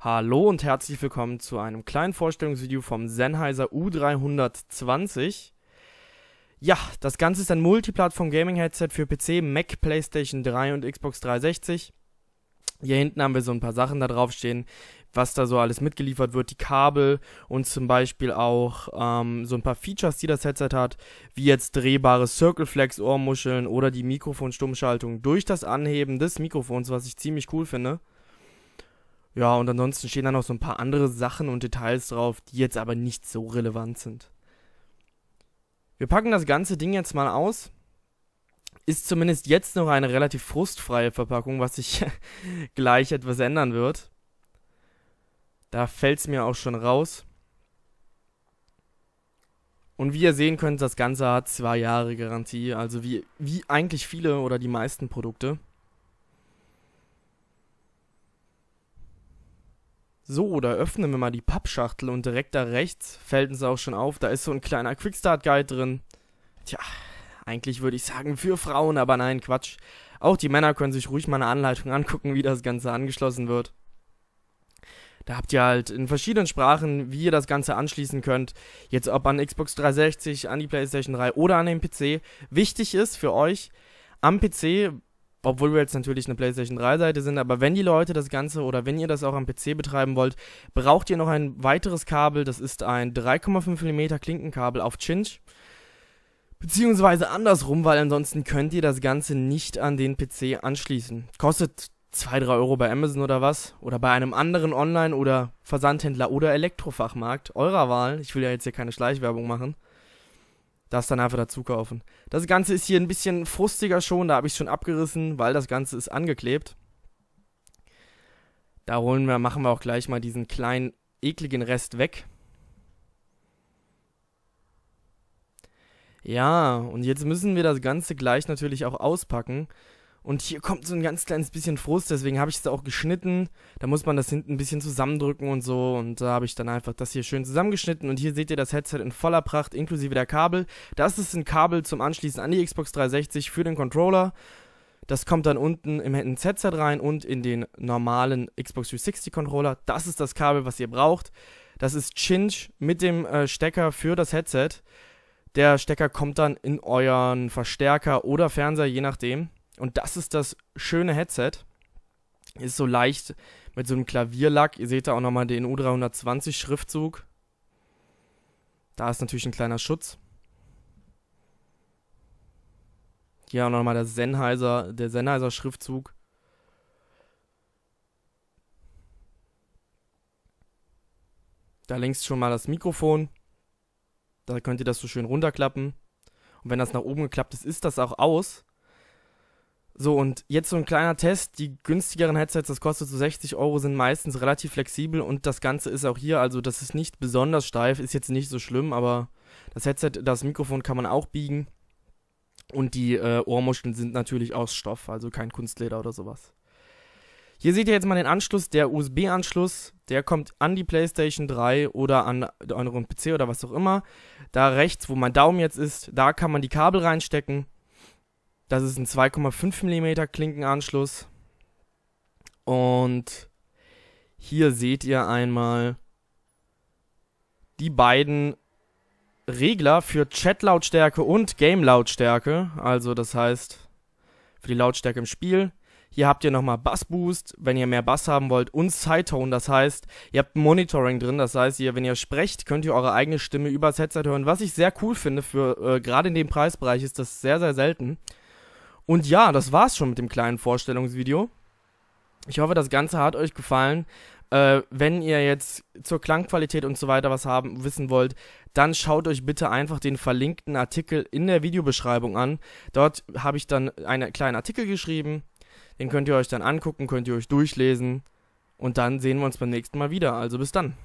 Hallo und herzlich willkommen zu einem kleinen Vorstellungsvideo vom Sennheiser U320. Ja, das Ganze ist ein Multiplattform Gaming Headset für PC, Mac, PlayStation 3 und Xbox 360. Hier hinten haben wir so ein paar Sachen da drauf stehen, was da so alles mitgeliefert wird, die Kabel und zum Beispiel auch ähm, so ein paar Features, die das Headset hat, wie jetzt drehbare Circle Flex Ohrmuscheln oder die Mikrofonstummschaltung durch das Anheben des Mikrofons, was ich ziemlich cool finde. Ja, und ansonsten stehen da noch so ein paar andere Sachen und Details drauf, die jetzt aber nicht so relevant sind. Wir packen das ganze Ding jetzt mal aus. Ist zumindest jetzt noch eine relativ frustfreie Verpackung, was sich gleich etwas ändern wird. Da fällt es mir auch schon raus. Und wie ihr sehen könnt, das Ganze hat zwei Jahre Garantie. Also wie, wie eigentlich viele oder die meisten Produkte. So, da öffnen wir mal die Pappschachtel und direkt da rechts fällt uns auch schon auf, da ist so ein kleiner Quickstart-Guide drin. Tja, eigentlich würde ich sagen für Frauen, aber nein, Quatsch. Auch die Männer können sich ruhig mal eine Anleitung angucken, wie das Ganze angeschlossen wird. Da habt ihr halt in verschiedenen Sprachen, wie ihr das Ganze anschließen könnt. Jetzt ob an Xbox 360, an die PlayStation 3 oder an den PC. Wichtig ist für euch, am PC obwohl wir jetzt natürlich eine PlayStation 3-Seite sind, aber wenn die Leute das Ganze oder wenn ihr das auch am PC betreiben wollt, braucht ihr noch ein weiteres Kabel. Das ist ein 3,5 mm Klinkenkabel auf Chinch. Beziehungsweise andersrum, weil ansonsten könnt ihr das Ganze nicht an den PC anschließen. Kostet 2, 3 Euro bei Amazon oder was. Oder bei einem anderen Online- oder Versandhändler oder Elektrofachmarkt. Eurer Wahl. Ich will ja jetzt hier keine Schleichwerbung machen das dann einfach dazu kaufen. Das Ganze ist hier ein bisschen frustiger schon, da habe ich schon abgerissen, weil das Ganze ist angeklebt. Da holen wir, machen wir auch gleich mal diesen kleinen ekligen Rest weg. Ja, und jetzt müssen wir das Ganze gleich natürlich auch auspacken. Und hier kommt so ein ganz kleines bisschen Frust, deswegen habe ich es auch geschnitten. Da muss man das hinten ein bisschen zusammendrücken und so. Und da habe ich dann einfach das hier schön zusammengeschnitten. Und hier seht ihr das Headset in voller Pracht, inklusive der Kabel. Das ist ein Kabel zum Anschließen an die Xbox 360 für den Controller. Das kommt dann unten im Headset rein und in den normalen Xbox 360 Controller. Das ist das Kabel, was ihr braucht. Das ist Chinch mit dem äh, Stecker für das Headset. Der Stecker kommt dann in euren Verstärker oder Fernseher, je nachdem. Und das ist das schöne Headset. Ist so leicht mit so einem Klavierlack. Ihr seht da auch nochmal den U320 Schriftzug. Da ist natürlich ein kleiner Schutz. Hier auch nochmal der Sennheiser, der Sennheiser Schriftzug. Da links schon mal das Mikrofon. Da könnt ihr das so schön runterklappen. Und wenn das nach oben geklappt ist, ist das auch aus. So, und jetzt so ein kleiner Test. Die günstigeren Headsets, das kostet so 60 Euro, sind meistens relativ flexibel und das Ganze ist auch hier, also das ist nicht besonders steif, ist jetzt nicht so schlimm, aber das Headset, das Mikrofon kann man auch biegen. Und die äh, Ohrmuscheln sind natürlich aus Stoff, also kein Kunstleder oder sowas. Hier seht ihr jetzt mal den Anschluss, der USB-Anschluss, der kommt an die PlayStation 3 oder an euren PC oder was auch immer. Da rechts, wo mein Daumen jetzt ist, da kann man die Kabel reinstecken das ist ein 2,5 mm Klinkenanschluss. Und hier seht ihr einmal die beiden Regler für Chat-Lautstärke und Game-Lautstärke. Also das heißt für die Lautstärke im Spiel. Hier habt ihr nochmal Bassboost, wenn ihr mehr Bass haben wollt, und Sidetone, das heißt, ihr habt Monitoring drin, das heißt, ihr, wenn ihr sprecht, könnt ihr eure eigene Stimme übers Headset hören, was ich sehr cool finde, für äh, gerade in dem Preisbereich ist das sehr, sehr selten. Und ja, das war's schon mit dem kleinen Vorstellungsvideo. Ich hoffe, das Ganze hat euch gefallen. Äh, wenn ihr jetzt zur Klangqualität und so weiter was haben, wissen wollt, dann schaut euch bitte einfach den verlinkten Artikel in der Videobeschreibung an. Dort habe ich dann einen kleinen Artikel geschrieben. Den könnt ihr euch dann angucken, könnt ihr euch durchlesen. Und dann sehen wir uns beim nächsten Mal wieder. Also bis dann.